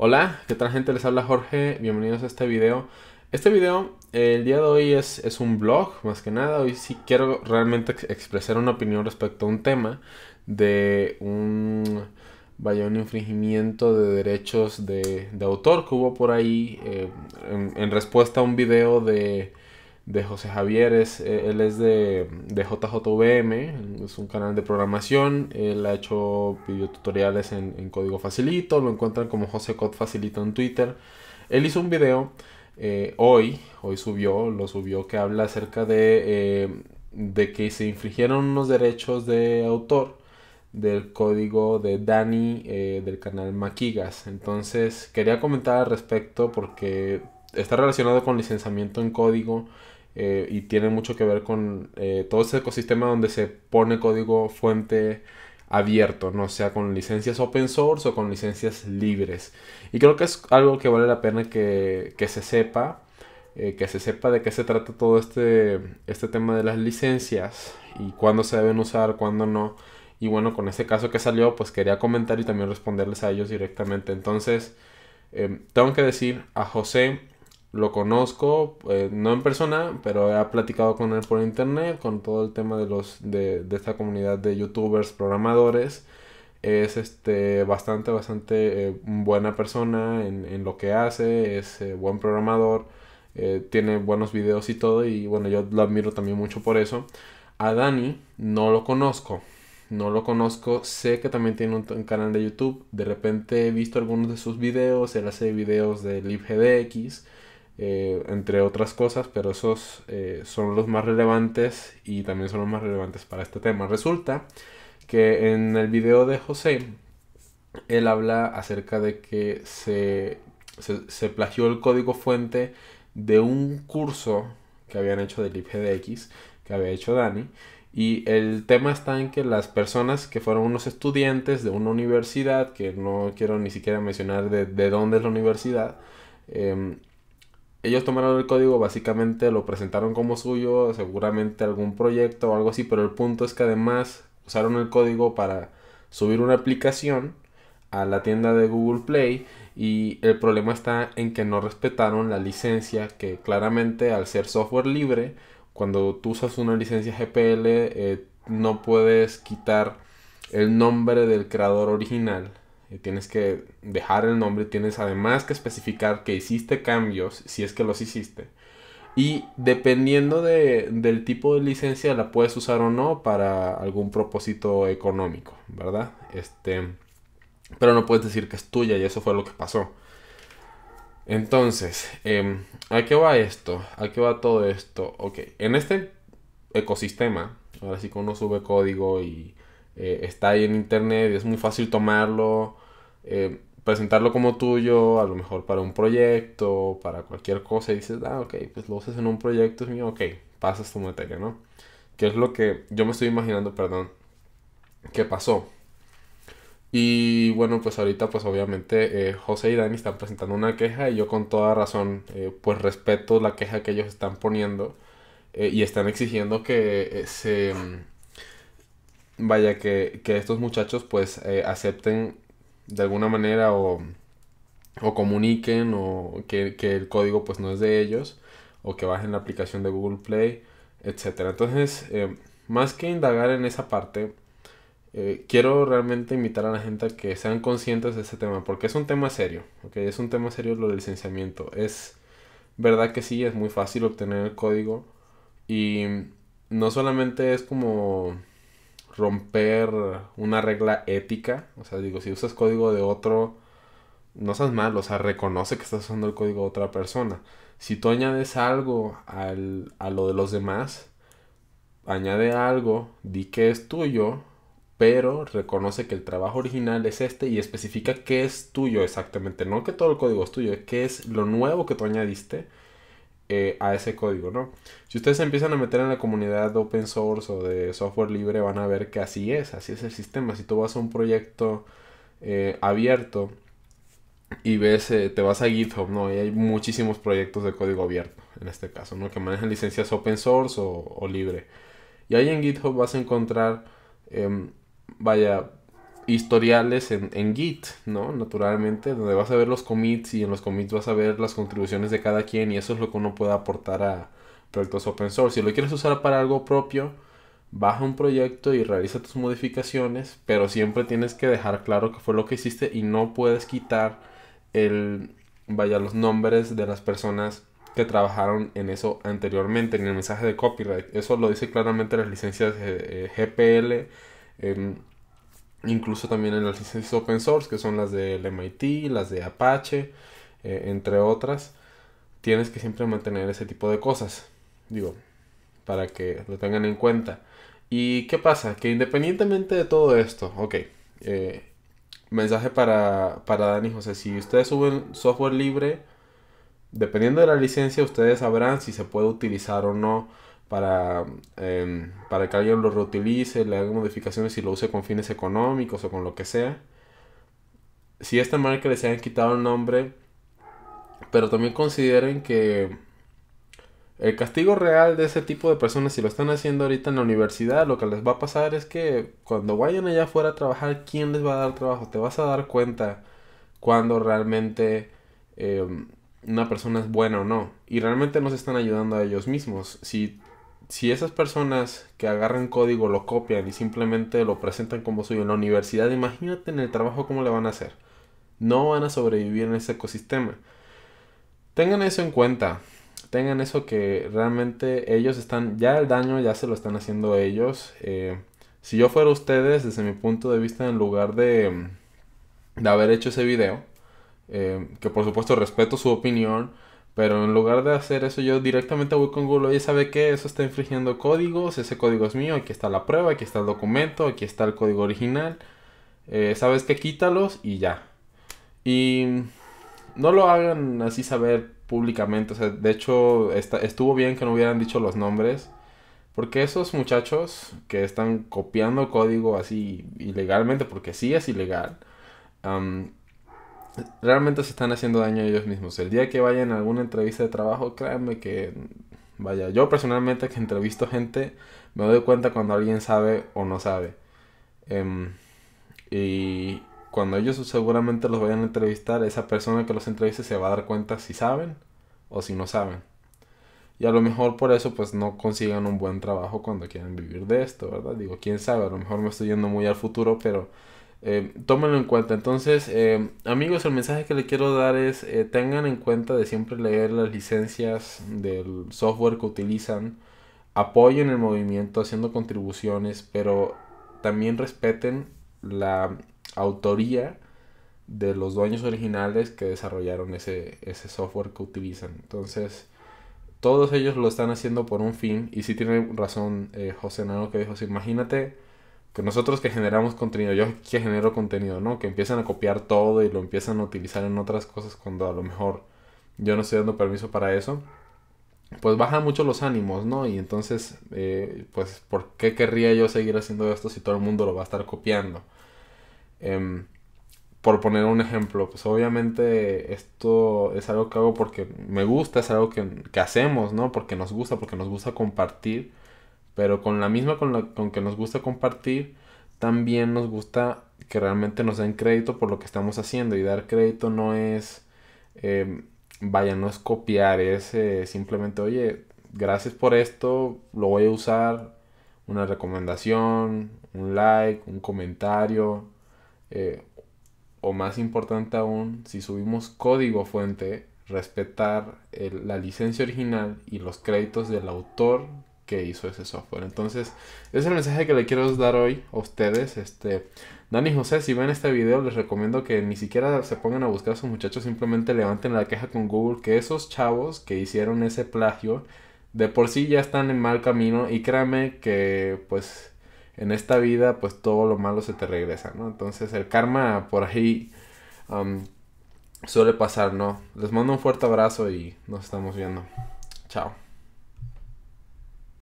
Hola, ¿qué tal gente? Les habla Jorge, bienvenidos a este video. Este video, el día de hoy es, es, un blog, más que nada. Hoy sí quiero realmente expresar una opinión respecto a un tema de un, vaya, un infringimiento de derechos de, autor que hubo por ahí eh, en, respuesta a un video de de José Javier, eh, él es de, JJVM, es un canal de programación, él ha hecho videotutoriales en, en código facilito, lo encuentran como José Cod Facilito en Twitter. Él hizo un video eh, hoy, hoy subió, lo subió, que habla acerca eh, de, que se infringieron unos derechos de autor del código de Dani del canal Maquigas. Entonces quería comentar al respecto porque está relacionado con licenciamiento en código eh, y tiene mucho que ver con eh, todo ese ecosistema donde se pone código fuente abierto, no sea con licencias open source o con licencias libres. Y creo que es algo que vale la pena que, se sepa, eh, que se sepa de qué se trata todo este, este tema de las licencias y cuándo se deben usar, cuándo no. Y bueno, con este caso que salió, pues quería comentar y también responderles a ellos directamente. Entonces, em, tengo que decir a José lo conozco, eh, no en persona, pero he platicado con él por internet, con todo el tema de los de, esta comunidad de youtubers, programadores. Es este bastante, bastante eh, buena persona en, lo que hace, es eh, buen programador, tiene buenos videos y todo, y bueno, yo lo admiro también mucho por eso. A Dani no lo conozco, no lo conozco, sé que también tiene un, canal de YouTube, de repente he visto algunos de sus videos, él hace videos de LibGDX, eh, entre otras cosas, pero esos eh, son los más relevantes y también son los más relevantes para este tema. Resulta que en el video de José, él habla acerca de que se, plagió el código fuente de un curso que habían hecho del IPDX, que había hecho Dani. Y el tema está en que las personas que fueron unos estudiantes de una universidad, que no quiero ni siquiera mencionar de, dónde es la universidad, em, ellos tomaron el código, básicamente lo presentaron como suyo, seguramente algún proyecto o algo así, pero el punto es que además usaron el código para subir una aplicación a la tienda de Google Play y el problema está en que no respetaron la licencia que claramente al ser software libre cuando tú usas una licencia GPL eh, no puedes quitar el nombre del creador original Tienes que dejar el nombre, tienes además que especificar que hiciste cambios, si es que los hiciste. Y dependiendo de, del tipo de licencia la puedes usar o no para algún propósito económico, ¿verdad? Este, pero no puedes decir que es tuya y eso fue lo que pasó. Entonces, em, ¿a qué va esto? ¿A qué va todo esto? Ok, en este ecosistema, ahora sí que uno sube código y eh, está ahí en internet es muy fácil tomarlo, eh, presentarlo como tuyo, a lo mejor para un proyecto, para cualquier cosa, y dices, ah, ok, pues lo usas en un proyecto, es mío, ok, pasas tu materia, ¿no? Que es lo que yo me estoy imaginando, perdón, ¿qué pasó. Y bueno, pues ahorita pues obviamente eh, José y Dani están presentando una queja y yo con toda razón pues respeto la queja que ellos están poniendo y están exigiendo que se vaya, que, estos muchachos pues eh, acepten de alguna manera o, comuniquen o que, el código pues no es de ellos o que bajen la aplicación de Google Play, etc. Entonces, eh, más que indagar en esa parte, eh, quiero realmente invitar a la gente a que sean conscientes de ese tema, porque es un tema serio, ¿ok? Es un tema serio lo del licenciamiento. Es verdad que sí, es muy fácil obtener el código y no solamente es como romper una regla ética. O sea, digo, si usas código de otro, no seas mal, o sea, reconoce que estás usando el código de otra persona. Si tú añades algo a lo de los demás, añade algo, di que es tuyo, pero reconoce que el trabajo original es este y especifica qué es tuyo exactamente. No que todo el código es tuyo, qué es lo nuevo que tú añadiste eh, a ese código, ¿no? Si ustedes empiezan a meter en la comunidad de open source o de software libre, van a ver que así es, así es el sistema. Si tú vas a un proyecto eh, abierto y ves, eh, te vas a GitHub, ¿no? Y hay muchísimos proyectos de código abierto, en este caso, ¿no? Que manejan licencias open source o, o libre. Y ahí en GitHub vas a encontrar, em, vaya, historiales en, Git, ¿no? Naturalmente, donde vas a ver los commits y en los commits vas a ver las contribuciones de cada quien y eso es lo que uno puede aportar a proyectos open source. Si lo quieres usar para algo propio, baja un proyecto y realiza tus modificaciones, pero siempre tienes que dejar claro que fue lo que hiciste y no puedes quitar el, vaya, los nombres de las personas que trabajaron en eso anteriormente, en el mensaje de copyright. Eso lo dice claramente las licencias eh, eh, GPL. Em, incluso también en las licencias open source, que son las del MIT, las de Apache, eh, entre otras, tienes que siempre mantener ese tipo de cosas, digo, para que lo tengan en cuenta. ¿Y qué pasa? Que independientemente de todo esto, ok, eh, mensaje para, para Dani José, si ustedes suben software libre, dependiendo de la licencia, ustedes sabrán si se puede utilizar o no Em, para, que alguien lo reutilice, le haga modificaciones y lo use con fines económicos o con lo que sea. Si a esta marca les hayan quitado el nombre, pero también consideren que el castigo real de ese tipo de personas, si lo están haciendo ahorita en la universidad, lo que les va a pasar es que cuando vayan allá afuera a trabajar, ¿quién les va a dar trabajo? Te vas a dar cuenta cuando realmente em, una persona es buena o no. Y realmente no se están ayudando a ellos mismos. Si si esas personas que agarran código lo copian y simplemente lo presentan como suyo en la universidad, imagínate en el trabajo cómo le van a hacer. No van a sobrevivir en ese ecosistema. Tengan eso en cuenta. Tengan eso que realmente ellos están, ya el daño ya se lo están haciendo ellos. Eh, si yo fuera ustedes, desde mi punto de vista, en lugar de, de haber hecho ese video, eh, que por supuesto respeto su opinión, pero en lugar de hacer eso, yo directamente voy con Google, oye, ¿sabe qué? Eso está infringiendo códigos, ese código es mío, aquí está la prueba, aquí está el documento, aquí está el código original. Eh, ¿Sabes que Quítalos y ya. Y no lo hagan así saber públicamente. O sea, de hecho, estuvo bien que no hubieran dicho los nombres. Porque esos muchachos que están copiando código así ilegalmente, porque sí es ilegal, realmente se están haciendo daño a ellos mismos. El día que vayan a alguna entrevista de trabajo, créanme que vaya, yo personalmente que entrevisto gente, me doy cuenta cuando alguien sabe o no sabe. Em, y cuando ellos seguramente los vayan a entrevistar, esa persona que los entrevista se va a dar cuenta si saben o si no saben. Y a lo mejor por eso pues no consigan un buen trabajo cuando quieran vivir de esto, ¿verdad? Digo, quién sabe, a lo mejor me estoy yendo muy al futuro, pero eh, tómenlo en cuenta. Entonces, eh, amigos, el mensaje que le quiero dar es eh, tengan en cuenta de siempre leer las licencias del software que utilizan. Apoyen el movimiento haciendo contribuciones, pero también respeten la autoría de los dueños originales que desarrollaron ese, software que utilizan. Entonces, todos ellos lo están haciendo por un fin. Y si sí tiene razón eh, José Nano que dijo, imagínate nosotros que generamos contenido, yo que genero contenido, ¿no? Que empiezan a copiar todo y lo empiezan a utilizar en otras cosas cuando a lo mejor yo no estoy dando permiso para eso. Pues bajan mucho los ánimos, ¿no? Y entonces, eh, pues, ¿por qué querría yo seguir haciendo esto si todo el mundo lo va a estar copiando? Em, por poner un ejemplo, pues obviamente esto es algo que hago porque me gusta, es algo que, que hacemos, ¿no? Porque nos gusta, porque nos gusta compartir pero con la misma con la con que nos gusta compartir, también nos gusta que realmente nos den crédito por lo que estamos haciendo. Y dar crédito no es, em, vaya, no es copiar, es eh, simplemente, oye, gracias por esto, lo voy a usar, una recomendación, un like, un comentario, eh, o más importante aún, si subimos código fuente, respetar la licencia original y los créditos del autor que hizo ese software. Entonces, ese es el mensaje que le quiero dar hoy a ustedes. Este, Dani José, si ven este video, les recomiendo que ni siquiera se pongan a buscar a sus muchachos, simplemente levanten la queja con Google que esos chavos que hicieron ese plagio de por sí ya están en mal camino y créanme que pues en esta vida pues todo lo malo se te regresa, ¿no? Entonces el karma por ahí um, suele pasar, ¿no? Les mando un fuerte abrazo y nos estamos viendo. Chao.